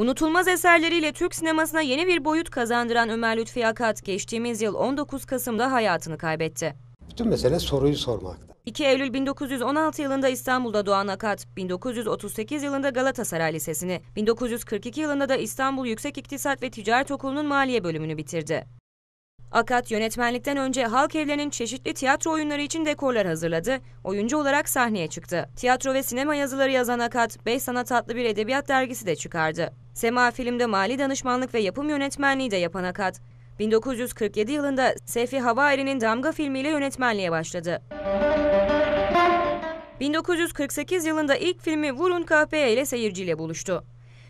Unutulmaz eserleriyle Türk sinemasına yeni bir boyut kazandıran Ömer Lütfi Akat geçtiğimiz yıl 19 Kasım'da hayatını kaybetti. Bütün mesele soruyu sormakta. 2 Eylül 1916 yılında İstanbul'da doğan Akat, 1938 yılında Galatasaray Lisesi'ni, 1942 yılında da İstanbul Yüksek İktisat ve Ticaret Okulu'nun maliye bölümünü bitirdi. Akat yönetmenlikten önce halk evlerinin çeşitli tiyatro oyunları için dekorlar hazırladı, oyuncu olarak sahneye çıktı. Tiyatro ve sinema yazıları yazan Akat, Beş Sanat adlı bir edebiyat dergisi de çıkardı. Sema Film'de mali danışmanlık ve yapım yönetmenliği de yapan Akat. 1947 yılında Seyfi Havaer'inin Damga filmiyle yönetmenliğe başladı. 1948 yılında ilk filmi Vurun Kahpeye ile seyirciyle buluştu.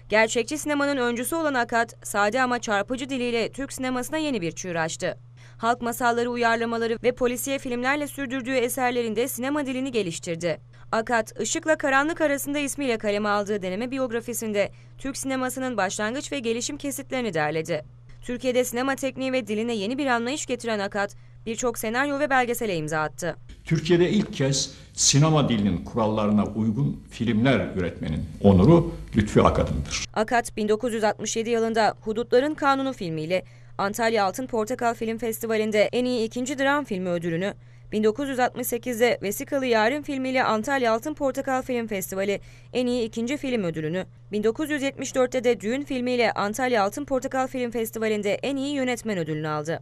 Gerçekçi sinemanın öncüsü olan Akat, sade ama çarpıcı diliyle Türk sinemasına yeni bir çığır açtı halk masalları uyarlamaları ve polisiye filmlerle sürdürdüğü eserlerinde sinema dilini geliştirdi. Akat, Işıkla Karanlık arasında ismiyle kaleme aldığı deneme biyografisinde Türk sinemasının başlangıç ve gelişim kesitlerini derledi. Türkiye'de sinema tekniği ve diline yeni bir anlayış getiren Akat, birçok senaryo ve belgesele imza attı. Türkiye'de ilk kez sinema dilinin kurallarına uygun filmler üretmenin onuru Lütfi Akad'ındır. Akad 1967 yılında Hudutların Kanunu filmiyle Antalya Altın Portakal Film Festivali'nde en iyi ikinci dram filmi ödülünü, 1968'de Vesikalı Yarın filmiyle Antalya Altın Portakal Film Festivali en iyi ikinci film ödülünü, 1974'te de Düğün filmiyle Antalya Altın Portakal Film Festivali'nde en iyi yönetmen ödülünü aldı.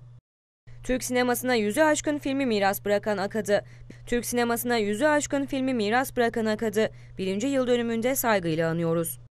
Türk sinemasına yüzü aşkın filmi miras bırakan Akadı. Türk sinemasına yüzü aşkın filmi miras bırakan Akadı. Birinci yıl dönümünde saygıyla anıyoruz.